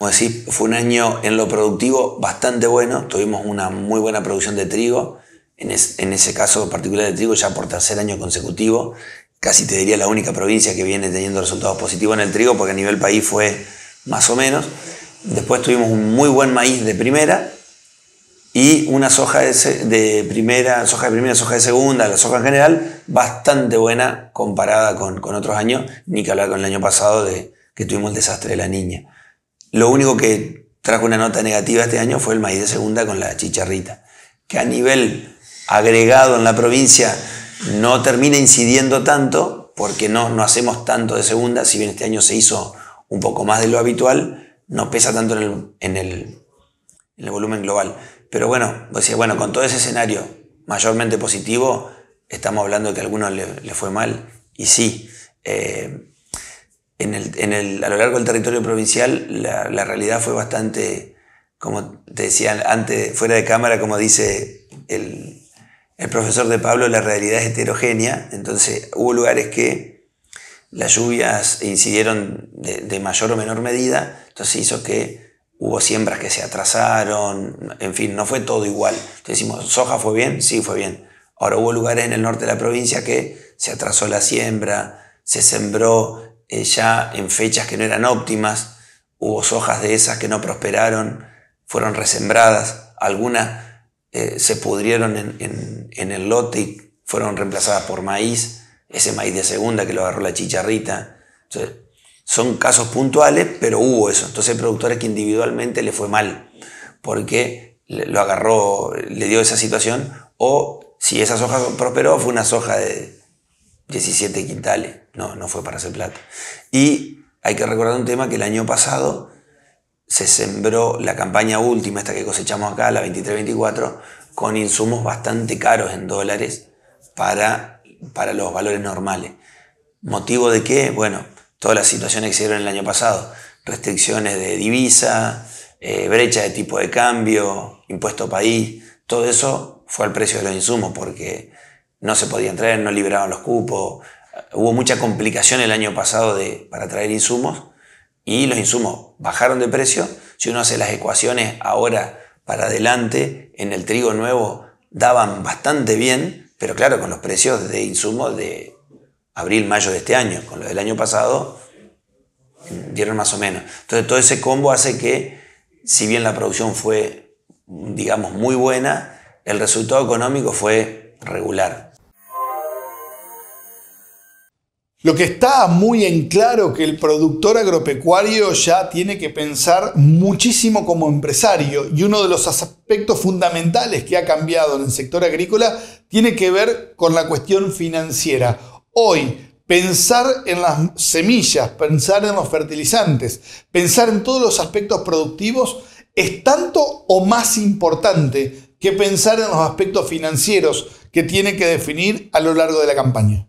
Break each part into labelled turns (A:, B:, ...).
A: Como decís, fue un año en lo productivo bastante bueno. Tuvimos una muy buena producción de trigo. En, ese caso particular de trigo, ya por tercer año consecutivo, casi te diría la única provincia que viene teniendo resultados positivos en el trigo, porque a nivel país fue más o menos. Después tuvimos un muy buen maíz de primera y una soja de, primera, soja de primera, soja de segunda, la soja en general, bastante buena comparada con, con otros años, ni que hablar con el año pasado de que tuvimos el desastre de la niña. Lo único que trajo una nota negativa este año fue el maíz de segunda con la chicharrita, que a nivel agregado en la provincia no termina incidiendo tanto, porque no, no hacemos tanto de segunda, si bien este año se hizo un poco más de lo habitual, no pesa tanto en el, en el, el volumen global. Pero bueno, decía, bueno, con todo ese escenario mayormente positivo, estamos hablando de que a algunos le, fue mal, y sí, eh, a lo largo del territorio provincial la, realidad fue bastante, como te decía antes, fuera de cámara, como dice el, profesor de Pablo, la realidad es heterogénea, entonces hubo lugares que las lluvias incidieron de, de mayor o menor medida, entonces hizo que hubo siembras que se atrasaron, en fin, no fue todo igual. Entonces decimos, soja fue bien, sí fue bien. Ahora hubo lugares en el norte de la provincia que se atrasó la siembra, se sembró, eh, ya en fechas que no eran óptimas, hubo sojas de esas que no prosperaron, fueron resembradas, algunas eh, se pudrieron en, el lote y fueron reemplazadas por maíz, ese maíz de segunda que lo agarró la chicharrita. son casos puntuales, pero hubo eso. Entonces hay productores que individualmente le fue mal, porque lo agarró, le dio esa situación, o si esa soja prosperó, fue una soja de 17 quintales. No, no fue para hacer plata. Y hay que recordar un tema que el año pasado se sembró la campaña última, esta que cosechamos acá, la 23-24, con insumos bastante caros en dólares para, los valores normales. ¿Motivo de qué? Bueno, todas las situaciones que se dieron el año pasado. Restricciones de divisa, eh, brecha de tipo de cambio, impuesto país, todo eso fue al precio de los insumos porque no se podían traer, no liberaban los cupos, hubo mucha complicación el año pasado para traer insumos y los insumos bajaron de precio. Si uno hace las ecuaciones ahora para adelante, en el trigo nuevo daban bastante bien, pero claro, con los precios de insumos de abril, mayo de este año, con los del año pasado, dieron más o menos. Entonces todo ese combo hace que, si bien la producción fue, digamos, muy buena, el resultado económico fue regular.
B: Lo que está muy en claro que el productor agropecuario ya tiene que pensar muchísimo como empresario y uno de los aspectos fundamentales que ha cambiado en el sector agrícola tiene que ver con la cuestión financiera. Hoy, pensar en las semillas, pensar en los fertilizantes, pensar en todos los aspectos productivos es tanto o más importante que pensar en los aspectos financieros que tiene que definir a lo largo de la campaña.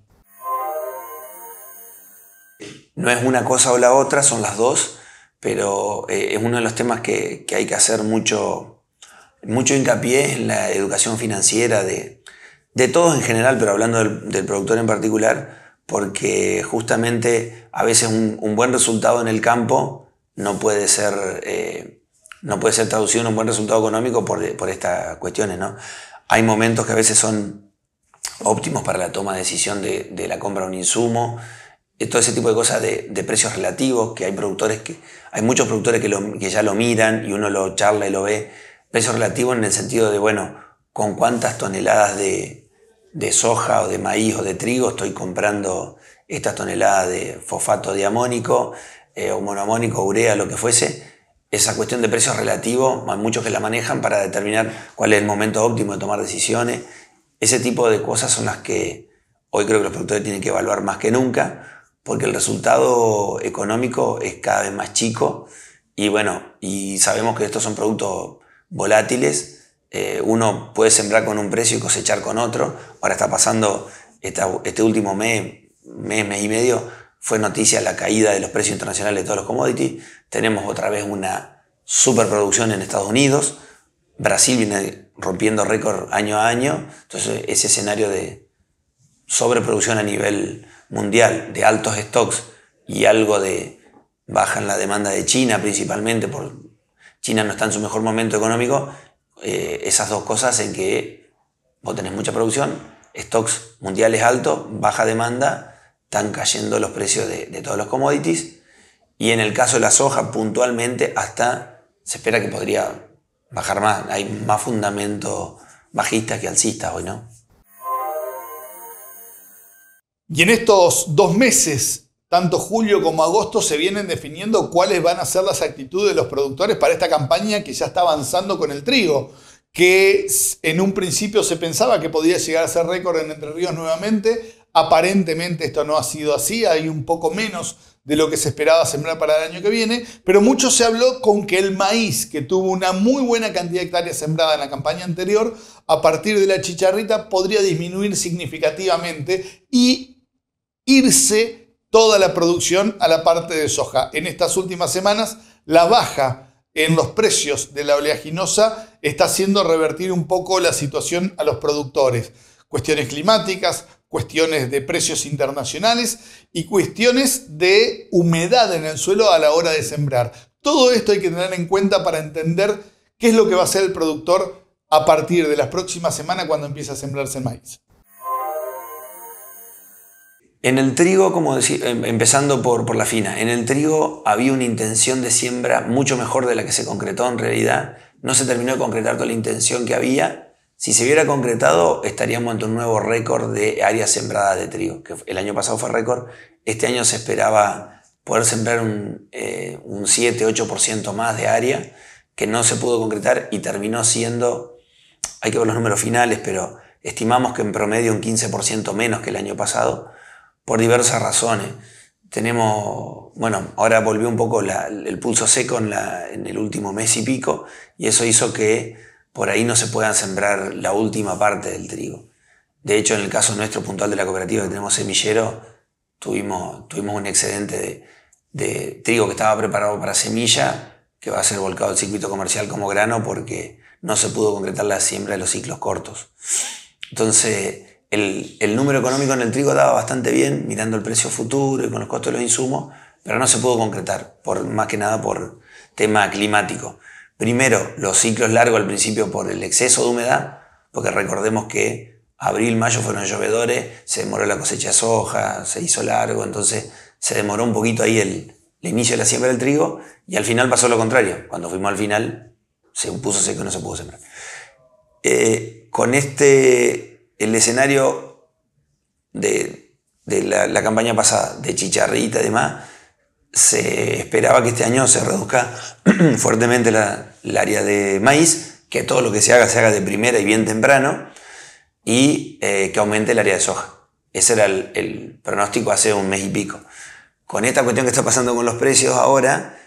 A: No es una cosa o la otra, son las dos, pero eh, es uno de los temas que, hay que hacer mucho, mucho hincapié en la educación financiera de, de todos en general, pero hablando del, productor en particular, porque justamente a veces un, buen resultado en el campo no puede ser... Eh, no puede ser traducido en un buen resultado económico por, estas cuestiones, ¿no? Hay momentos que a veces son óptimos para la toma de decisión de, de la compra de un insumo, eh, todo ese tipo de cosas de, precios relativos, que hay productores hay muchos productores que, ya lo miran y uno lo charla y lo ve, precios relativos en el sentido de, bueno, con cuántas toneladas de, soja o de maíz o de trigo estoy comprando estas toneladas de fosfato diamónico eh, o monoamónico, urea, lo que fuese. Esa cuestión de precios relativos, hay muchos que la manejan para determinar cuál es el momento óptimo de tomar decisiones. Ese tipo de cosas son las que hoy creo que los productores tienen que evaluar más que nunca porque el resultado económico es cada vez más chico y bueno, y sabemos que estos son productos volátiles, eh, uno puede sembrar con un precio y cosechar con otro, ahora está pasando este último mes, mes, mes y medio, fue noticia la caída de los precios internacionales de todos los commodities, tenemos otra vez una superproducción en Estados Unidos, Brasil viene rompiendo récord año a año, entonces ese escenario de sobreproducción a nivel mundial de altos stocks y algo de baja en la demanda de China principalmente, por China no está en su mejor momento económico, eh, esas dos cosas en que vos tenés mucha producción, stocks mundiales altos, baja demanda, están cayendo los precios de, todos los commodities y en el caso de la soja puntualmente hasta se espera que podría bajar más, hay más fundamento bajistas que alcistas hoy, ¿no?
B: Y en estos dos meses, tanto julio como agosto, se vienen definiendo cuáles van a ser las actitudes de los productores para esta campaña que ya está avanzando con el trigo, que en un principio se pensaba que podía llegar a ser récord en Entre Ríos nuevamente. Aparentemente esto no ha sido así, hay un poco menos de lo que se esperaba sembrar para el año que viene, pero mucho se habló con que el maíz, que tuvo una muy buena cantidad de hectáreas sembrada en la campaña anterior, a partir de la chicharrita podría disminuir significativamente y irse toda la producción a la parte de soja. En estas últimas semanas, la baja en los precios de la oleaginosa está haciendo revertir un poco la situación a los productores. Cuestiones climáticas, cuestiones de precios internacionales y cuestiones de humedad en el suelo a la hora de sembrar. Todo esto hay que tener en cuenta para entender qué es lo que va a hacer el productor a partir de las próximas semanas cuando empiece a sembrarse el maíz.
A: En el trigo, como em, empezando por, la fina, en el trigo había una intención de siembra mucho mejor de la que se concretó en realidad. No se terminó de concretar toda la intención que había. Si se hubiera concretado, estaríamos ante un nuevo récord de áreas sembradas de trigo, que el año pasado fue récord. Este año se esperaba poder sembrar un, eh, un 7-8% más de área, que no se pudo concretar y terminó siendo, hay que ver los números finales, pero estimamos que en promedio un 15% menos que el año pasado por diversas razones. Tenemos, bueno, ahora volvió un poco el pulso seco en, la, en, el último mes y pico y eso hizo que por ahí no se puedan sembrar la última parte del trigo. De hecho, en el caso nuestro puntual de la cooperativa que tenemos semillero, tuvimos, tuvimos un excedente de, de trigo que estaba preparado para semilla, que va a ser volcado al circuito comercial como grano porque no se pudo concretar la siembra de los ciclos cortos. Entonces, el, número económico en el trigo daba bastante bien, mirando el precio futuro y con los costos de los insumos, pero no se pudo concretar, por, más que nada por tema climático. Primero, los ciclos largos al principio por el exceso de humedad, porque recordemos que abril, mayo fueron llovedores, se demoró la cosecha de soja, se hizo largo, entonces se demoró un poquito ahí el, inicio de la siembra del trigo y al final pasó lo contrario. Cuando fuimos al final, se puso seco y no se pudo sembrar. Eh, con este el escenario de, la, campaña pasada, de chicharrita y demás, se esperaba que este año se reduzca fuertemente la, el área de maíz, que todo lo que se haga se haga de primera y bien temprano, y eh, que aumente el área de soja. Ese era el, pronóstico hace un mes y pico. Con esta cuestión que está pasando con los precios ahora,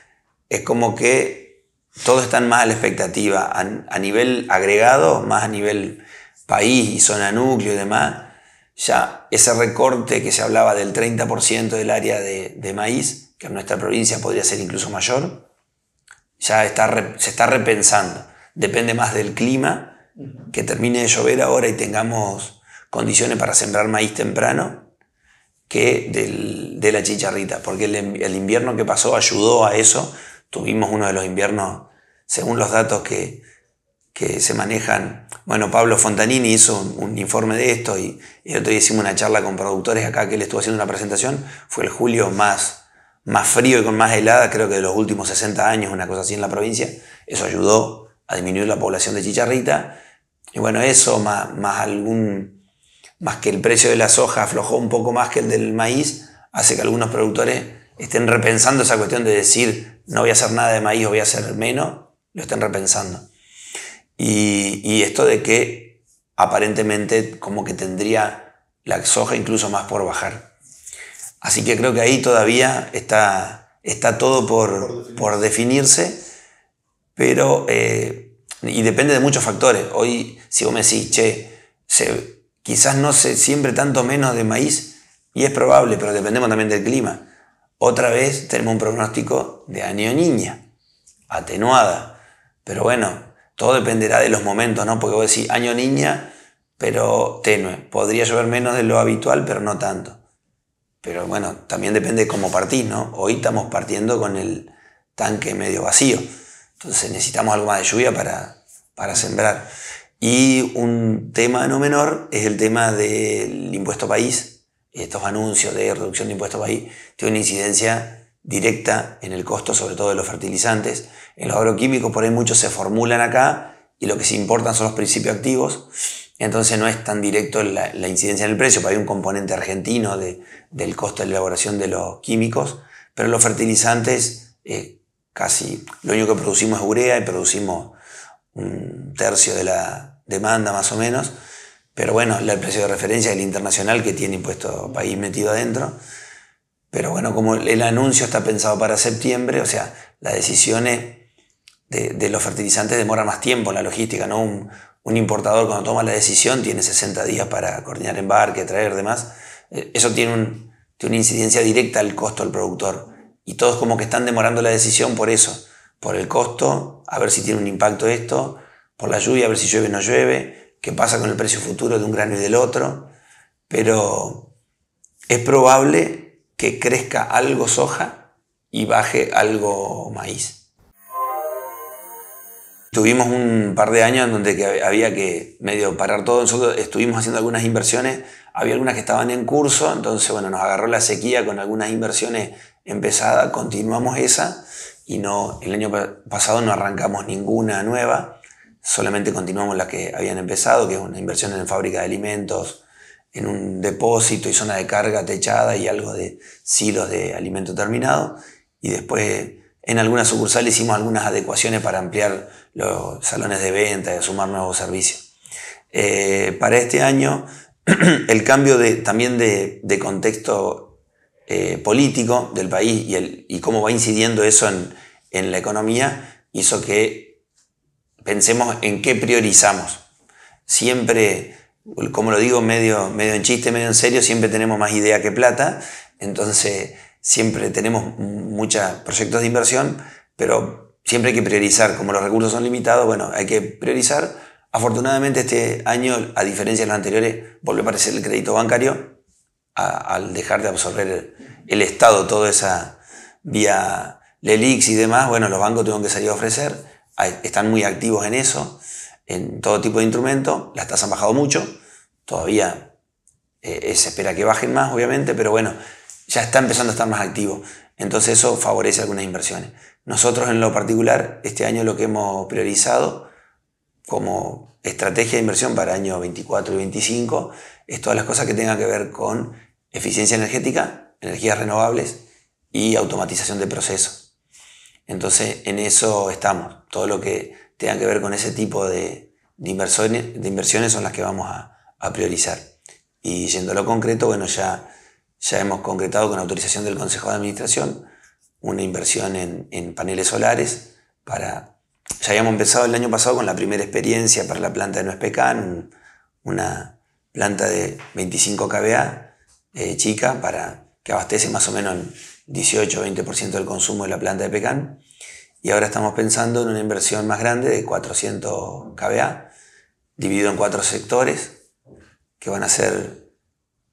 A: es como que todos están más a la expectativa, a nivel agregado, más a nivel país y zona núcleo y demás, ya ese recorte que se hablaba del 30% del área de, maíz, que en nuestra provincia podría ser incluso mayor, ya está, se está repensando. Depende más del clima, que termine de llover ahora y tengamos condiciones para sembrar maíz temprano, que de la chicharrita, porque el invierno que pasó ayudó a eso. Tuvimos uno de los inviernos, según los datos que, que se manejan. Bueno, Pablo Fontanini hizo un informe de esto y, el otro día hicimos una charla con productores acá que le estuvo haciendo una presentación. Fue el julio más, más frío y con más helada, creo que de los últimos 60 años, una cosa así en la provincia. Eso ayudó a disminuir la población de chicharrita. Y bueno, eso más, más algún. más que el precio de la soja aflojó un poco más que el del maíz, hace que algunos productores estén repensando esa cuestión de decir no voy a hacer nada de maíz o voy a hacer menos, lo estén repensando. Y, esto de que aparentemente como que tendría la soja incluso más por bajar. Así que creo que ahí todavía está, está todo por, definirse, pero... Eh, y depende de muchos factores. Hoy, si vos me decís, che, quizás no se siempre tanto menos de maíz, y es probable, pero dependemos también del clima. Otra vez tenemos un pronóstico de año niña, atenuada. Pero bueno, todo dependerá de los momentos, ¿no? Porque vos decís año niña, pero tenue. Podría llover menos de lo habitual, pero no tanto. Pero bueno, también depende de cómo partís, ¿no? Hoy estamos partiendo con el tanque medio vacío. Entonces necesitamos algo más de lluvia para, para sembrar. Y un tema no menor es el tema del impuesto país. Estos anuncios de reducción de impuesto país tienen una incidencia directa en el costo, sobre todo de los fertilizantes. En los agroquímicos por ahí muchos se formulan acá y lo que se importan son los principios activos, entonces no es tan directo la, incidencia en el precio, porque hay un componente argentino del costo de elaboración de los químicos, pero los fertilizantes eh, casi lo único que producimos es urea y producimos un tercio de la demanda más o menos, pero bueno, el precio de referencia es el internacional que tiene impuesto país metido adentro. Pero bueno, como el anuncio está pensado para septiembre, o sea, las decisiones de, los fertilizantes demoran más tiempo en la logística, ¿no? Un, importador cuando toma la decisión tiene 60 días para coordinar embarque, traer, demás. Eh, eso tiene, tiene una incidencia directa al costo del productor. Y todos como que están demorando la decisión por eso, por el costo, a ver si tiene un impacto esto, por la lluvia, a ver si llueve o no llueve, qué pasa con el precio futuro de un grano y del otro. Pero es probable que crezca algo soja y baje algo maíz. Tuvimos un par de años en donde había que medio parar todo. Nosotros estuvimos haciendo algunas inversiones, había algunas que estaban en curso, entonces bueno, nos agarró la sequía con algunas inversiones empezadas, continuamos esa y no, el año pasado no arrancamos ninguna nueva, solamente continuamos las que habían empezado, que es una inversión en fábrica de alimentos, en un depósito y zona de carga techada y algo de silos de alimento terminado. Y después en algunas sucursales hicimos algunas adecuaciones para ampliar los salones de venta y sumar nuevos servicios. Eh, para este año, el cambio también de, contexto eh, político del país y, cómo va incidiendo eso en, en la economía hizo que pensemos en qué priorizamos. Siempre como lo digo, medio, medio en chiste, medio en serio, siempre tenemos más idea que plata, entonces siempre tenemos muchos proyectos de inversión, pero siempre hay que priorizar, como los recursos son limitados, bueno, hay que priorizar. Afortunadamente este año, a diferencia de los anteriores, volvió a aparecer el crédito bancario al dejar de absorber el, el Estado toda esa vía LELIX y demás, bueno, los bancos tuvieron que salir a ofrecer, están muy activos en eso en todo tipo de instrumentos, Las tasas han bajado mucho, todavía eh, eh, se espera que bajen más, obviamente, pero bueno, ya está empezando a estar más activo. Entonces eso favorece algunas inversiones. Nosotros en lo particular, este año lo que hemos priorizado como estrategia de inversión para año 24 y 25 es todas las cosas que tengan que ver con eficiencia energética, energías renovables y automatización de procesos. Entonces en eso estamos. Todo lo que tengan que ver con ese tipo de, inversiones, de son las que vamos a, priorizar. Y yendo a lo concreto, bueno, ya, ya hemos concretado con autorización del Consejo de Administración una inversión en, paneles solares para... Ya habíamos empezado el año pasado con la primera experiencia para la planta de Nuez una planta de 25 kVA eh, chica para que abastece más o menos el 18-20% del consumo de la planta de Pecan. Y ahora estamos pensando en una inversión más grande de 400 kVA, dividido en cuatro sectores, que van a ser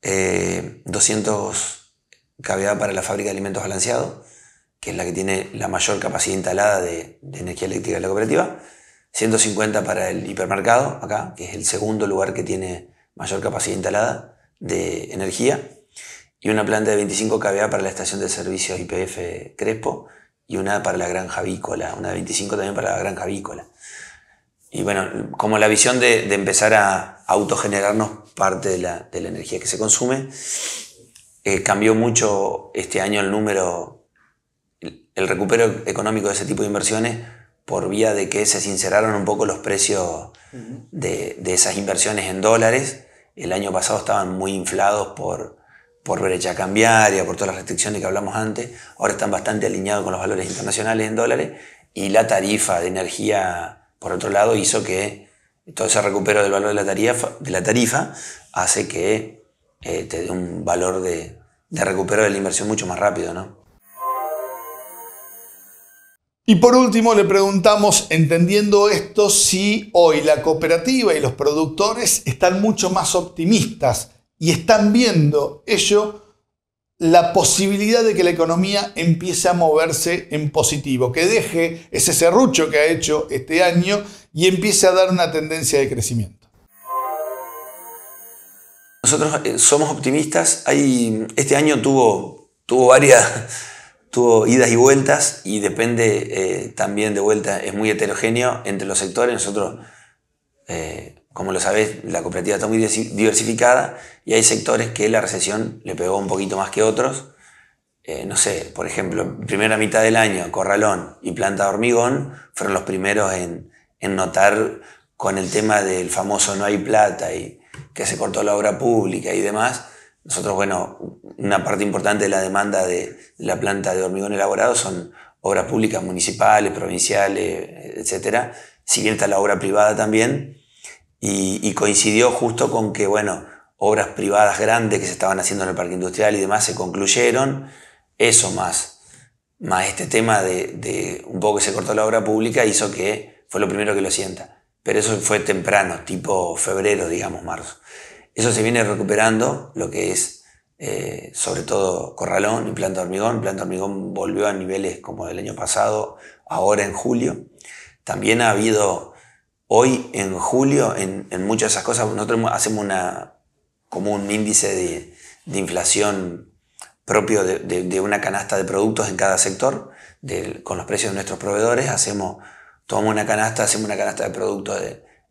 A: 200 eh, kVA para la fábrica de alimentos balanceados, que es la que tiene la mayor capacidad instalada de, energía eléctrica de la cooperativa, 150 para el hipermercado, acá, que es el segundo lugar que tiene mayor capacidad instalada de energía, y una planta de 25 kVA para la estación de servicios IPF Crespo, y una para la gran javícola una de 25 también para la gran javícola Y bueno, como la visión de, empezar a autogenerarnos parte de la, energía que se consume, eh, cambió mucho este año el número, el, recupero económico de ese tipo de inversiones por vía de que se sinceraron un poco los precios de, de, esas inversiones en dólares. El año pasado estaban muy inflados por por brecha cambiaria, por todas las restricciones que hablamos antes, ahora están bastante alineados con los valores internacionales en dólares y la tarifa de energía, por otro lado, hizo que todo ese recupero del valor de la tarifa, de la tarifa hace que eh, te dé un valor de, recupero de la inversión mucho más rápido,
B: Y por último le preguntamos, entendiendo esto, si hoy la cooperativa y los productores están mucho más optimistas y están viendo ello la posibilidad de que la economía empiece a moverse en positivo, que deje ese serrucho que ha hecho este año y empiece a dar una tendencia de crecimiento.
A: Nosotros eh, somos optimistas. este año tuvo, tuvo varias tuvo idas y vueltas y depende eh, también de vuelta, es muy heterogéneo entre los sectores. Nosotros eh, como lo sabéis, la cooperativa está muy diversificada y hay sectores que la recesión le pegó un poquito más que otros. Eh, no sé, por ejemplo, primera mitad del año, corralón y planta de hormigón fueron los primeros en, notar con el tema del famoso no hay plata y que se cortó la obra pública y demás. Nosotros, bueno, una parte importante de la demanda de la planta de hormigón elaborado son obras públicas municipales, provinciales, etc. Si bien está la obra privada también, y, coincidió justo con que, bueno, obras privadas grandes que se estaban haciendo en el parque industrial y demás se concluyeron, eso más, más este tema de, un poco que se cortó la obra pública hizo que fue lo primero que lo sienta. Pero eso fue temprano, tipo febrero, digamos, marzo. Eso se viene recuperando, lo que es eh, sobre todo corralón y planta hormigón. Planta hormigón volvió a niveles como del año pasado, ahora en julio. También ha habido Hoy en julio, en, muchas de esas cosas, nosotros hacemos una, como un índice de, inflación propio de, una canasta de productos en cada sector, con los precios de nuestros proveedores, hacemos, tomamos una canasta, hacemos una canasta de productos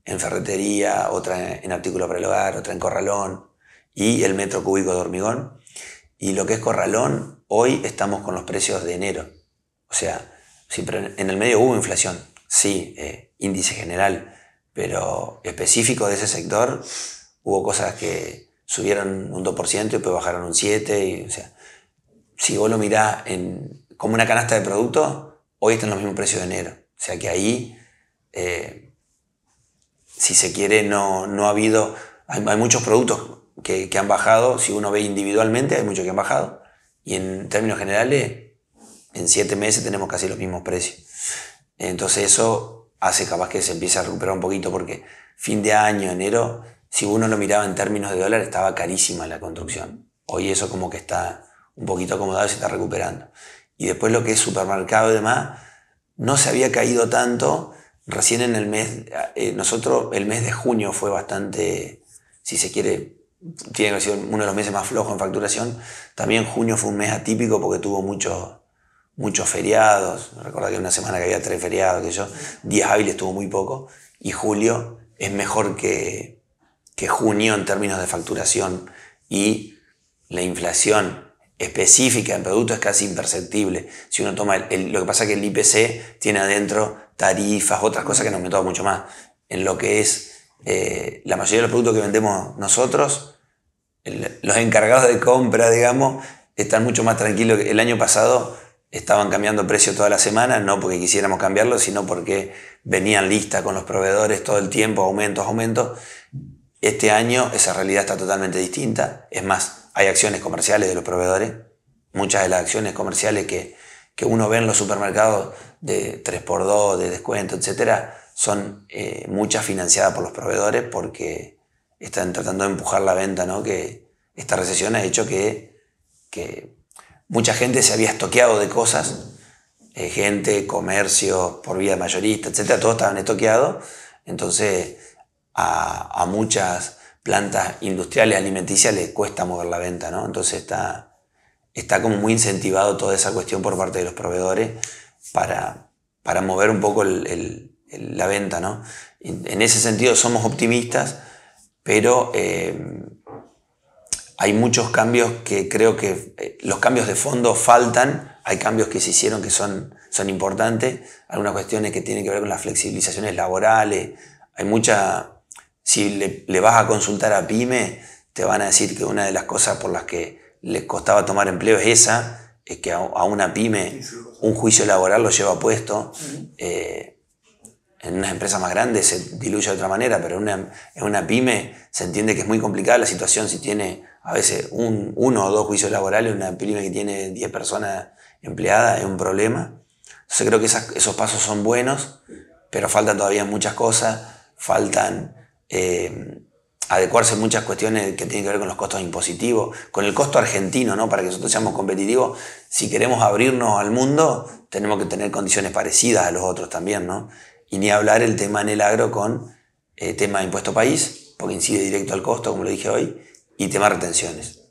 A: en ferretería, otra en, artículo para el hogar, otra en corralón y el metro cúbico de hormigón. Y lo que es corralón, hoy estamos con los precios de enero. O sea, siempre en el medio hubo inflación, sí, eh, índice general, pero específico de ese sector, hubo cosas que subieron un 2% y después bajaron un 7%. Y, sea, si vos lo mirás en, como una canasta de productos, hoy están los mismos precios de enero. O sea que ahí, eh, si se quiere, no, no ha habido... Hay, muchos productos que, que, han bajado, si uno ve individualmente, hay muchos que han bajado. Y en términos generales, en siete meses tenemos casi los mismos precios. Entonces eso hace capaz que se empiece a recuperar un poquito, porque fin de año, enero, si uno lo miraba en términos de dólar, estaba carísima la construcción. Hoy eso como que está un poquito acomodado y se está recuperando. Y después lo que es supermercado y demás, no se había caído tanto. Recién en el mes, eh, nosotros, el mes de junio fue bastante, si se quiere, tiene que ser uno de los meses más flojos en facturación. También junio fue un mes atípico porque tuvo mucho muchos feriados. recuerda que una semana que había tres feriados, que yo, días hábiles estuvo muy poco. Y julio es mejor que, que junio en términos de facturación. Y la inflación específica en productos es casi imperceptible. Si uno toma lo que pasa es que el IPC tiene adentro tarifas, otras cosas que nos aumentado mucho más. En lo que es eh, la mayoría de los productos que vendemos nosotros, los encargados de compra, digamos, están mucho más tranquilos. ...que El año pasado estaban cambiando precio toda la semana, no porque quisiéramos cambiarlo, sino porque venían listas con los proveedores todo el tiempo, aumentos, aumentos. Este año esa realidad está totalmente distinta. Es más, hay acciones comerciales de los proveedores. Muchas de las acciones comerciales que, uno ve en los supermercados de 3x2, de descuento, etc., son eh, muchas financiadas por los proveedores porque están tratando de empujar la venta, ¿no? Que esta recesión ha hecho que, que Mucha gente se había estoqueado de cosas, eh, gente, comercio, por vía mayorista, etc. todos estaban estoqueados. Entonces, a, muchas plantas industriales alimenticias les cuesta mover la venta, ¿no? Entonces está, está como muy incentivado toda esa cuestión por parte de los proveedores para, para mover un poco la venta, ¿no? En, ese sentido somos optimistas, pero eh, hay muchos cambios que creo que eh, los cambios de fondo faltan, hay cambios que se hicieron que son, son importantes, algunas cuestiones que tienen que ver con las flexibilizaciones laborales, hay mucha, si le, vas a consultar a pyme, te van a decir que una de las cosas por las que les costaba tomar empleo es esa, es que a, una pyme un juicio laboral lo lleva puesto. Eh, en unas empresas más grandes se diluye de otra manera, pero una, en una pyme se entiende que es muy complicada la situación si tiene a veces un, uno o dos juicios laborales, una prima que tiene 10 personas empleadas es un problema. Entonces creo que esos pasos son buenos, pero faltan todavía muchas cosas, faltan eh, adecuarse muchas cuestiones que tienen que ver con los costos impositivos, con el costo argentino, ¿no? Para que nosotros seamos competitivos, si queremos abrirnos al mundo, tenemos que tener condiciones parecidas a los otros también, ¿no? Y ni hablar el tema en el agro con el eh, tema de impuesto país, porque incide directo al costo, como lo dije hoy, y tema retenciones.